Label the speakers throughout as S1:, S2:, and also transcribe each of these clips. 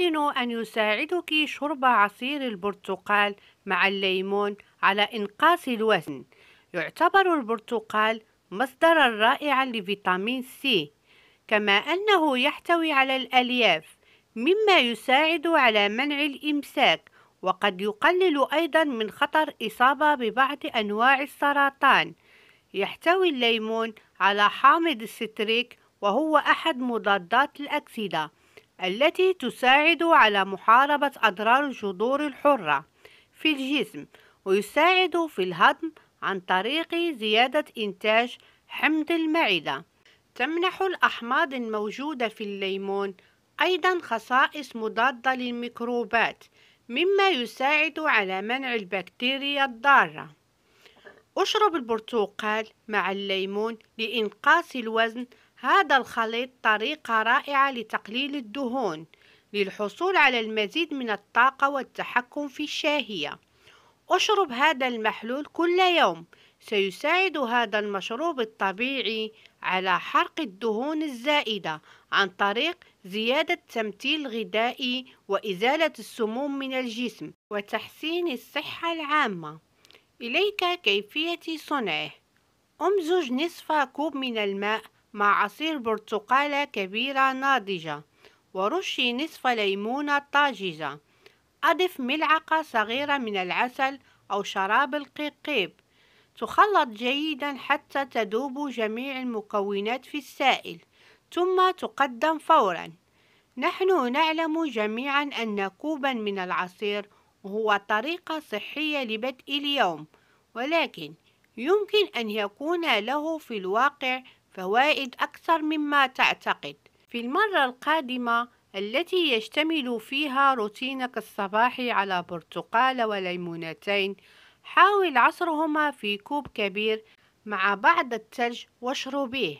S1: يمكن أن يساعدك شرب عصير البرتقال مع الليمون على إنقاص الوزن يعتبر البرتقال مصدرا رائعا لفيتامين سي كما أنه يحتوي على الألياف مما يساعد على منع الإمساك وقد يقلل أيضا من خطر إصابة ببعض أنواع السرطان يحتوي الليمون على حامض الستريك وهو أحد مضادات الأكسدة التي تساعد على محاربة أضرار الجذور الحرة في الجسم ويساعد في الهضم عن طريق زيادة إنتاج حمض المعدة تمنح الأحماض الموجودة في الليمون أيضا خصائص مضادة للميكروبات مما يساعد على منع البكتيريا الضارة أشرب البرتقال مع الليمون لإنقاص الوزن هذا الخليط طريقة رائعة لتقليل الدهون للحصول على المزيد من الطاقة والتحكم في الشاهية أشرب هذا المحلول كل يوم سيساعد هذا المشروب الطبيعي على حرق الدهون الزائدة عن طريق زيادة تمثيل غذائي وإزالة السموم من الجسم وتحسين الصحة العامة إليك كيفية صنعه أمزج نصف كوب من الماء مع عصير برتقالة كبيرة ناضجة ورشي نصف ليمونة طاجزة أضف ملعقة صغيرة من العسل أو شراب القيقيب تخلط جيدا حتى تذوب جميع المكونات في السائل ثم تقدم فورا نحن نعلم جميعا أن كوبا من العصير هو طريقة صحية لبدء اليوم ولكن يمكن أن يكون له في الواقع فوائد أكثر مما تعتقد في المرة القادمة التي يشتمل فيها روتينك الصباحي على برتقال وليمونتين حاول عصرهما في كوب كبير مع بعض الثلج واشربيه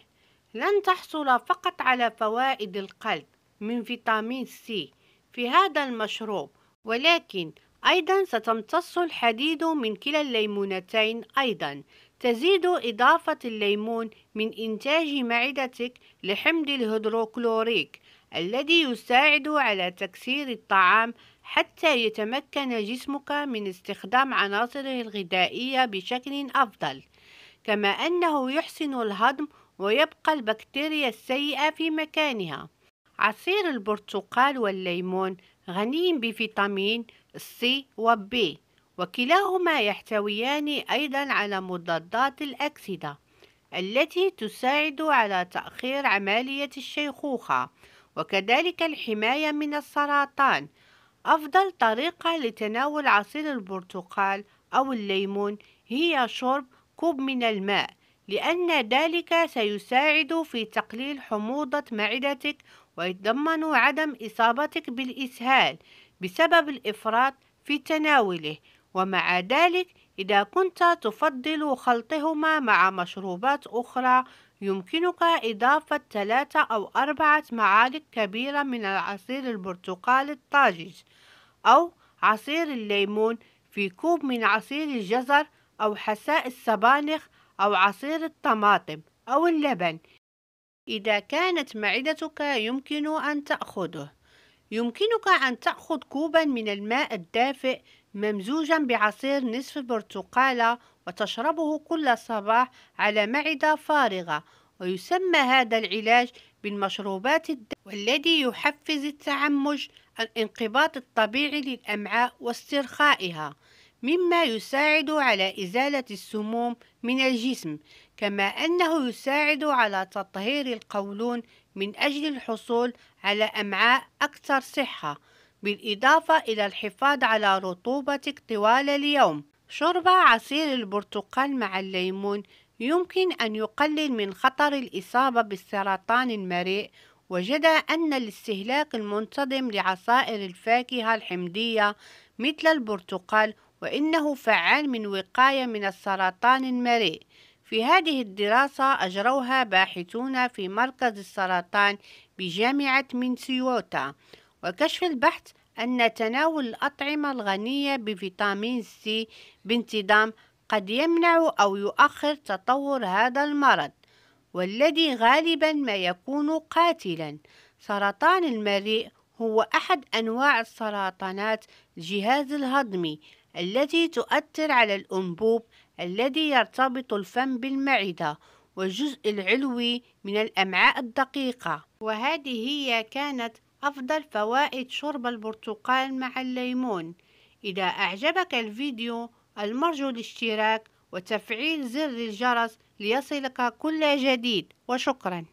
S1: لن تحصل فقط على فوائد القلب من فيتامين سي في هذا المشروب ولكن أيضا ستمتص الحديد من كلا الليمونتين أيضا تزيد إضافة الليمون من إنتاج معدتك لحمض الهيدروكلوريك الذي يساعد على تكسير الطعام حتى يتمكن جسمك من استخدام عناصره الغذائية بشكل أفضل كما أنه يحسن الهضم ويبقى البكتيريا السيئة في مكانها عصير البرتقال والليمون غني بفيتامين سي وبي وكلاهما يحتويان أيضا على مضادات الأكسدة التي تساعد على تأخير عملية الشيخوخة وكذلك الحماية من السرطان أفضل طريقة لتناول عصير البرتقال أو الليمون هي شرب كوب من الماء لأن ذلك سيساعد في تقليل حموضة معدتك ويتضمن عدم إصابتك بالإسهال بسبب الإفراط في تناوله ومع ذلك إذا كنت تفضل خلطهما مع مشروبات أخرى يمكنك إضافة ثلاثة أو أربعة معالق كبيرة من العصير البرتقال الطازج أو عصير الليمون في كوب من عصير الجزر أو حساء السبانخ أو عصير الطماطم أو اللبن إذا كانت معدتك يمكن أن تأخذه يمكنك أن تأخذ كوبا من الماء الدافئ ممزوجا بعصير نصف برتقالة وتشربه كل صباح على معدة فارغة ويسمى هذا العلاج بالمشروبات الدم والذي يحفز التعمج الانقباض الطبيعي للأمعاء واسترخائها مما يساعد على إزالة السموم من الجسم كما أنه يساعد على تطهير القولون من أجل الحصول على أمعاء أكثر صحة بالإضافة إلى الحفاظ على رطوبتك طوال اليوم شرب عصير البرتقال مع الليمون يمكن أن يقلل من خطر الإصابة بالسرطان المريء وجد أن الاستهلاك المنتظم لعصائر الفاكهة الحمضية مثل البرتقال وإنه فعال من وقاية من السرطان المريء في هذه الدراسة أجروها باحثون في مركز السرطان بجامعة مينسيوتا وكشف البحث أن تناول الأطعمة الغنية بفيتامين سي بانتظام قد يمنع أو يؤخر تطور هذا المرض والذي غالبا ما يكون قاتلا سرطان المريء هو أحد أنواع السرطانات الجهاز الهضمي التي تؤثر على الأنبوب الذي يرتبط الفم بالمعدة والجزء العلوي من الأمعاء الدقيقة وهذه هي كانت أفضل فوائد شرب البرتقال مع الليمون إذا أعجبك الفيديو المرجو الاشتراك وتفعيل زر الجرس ليصلك كل جديد وشكرا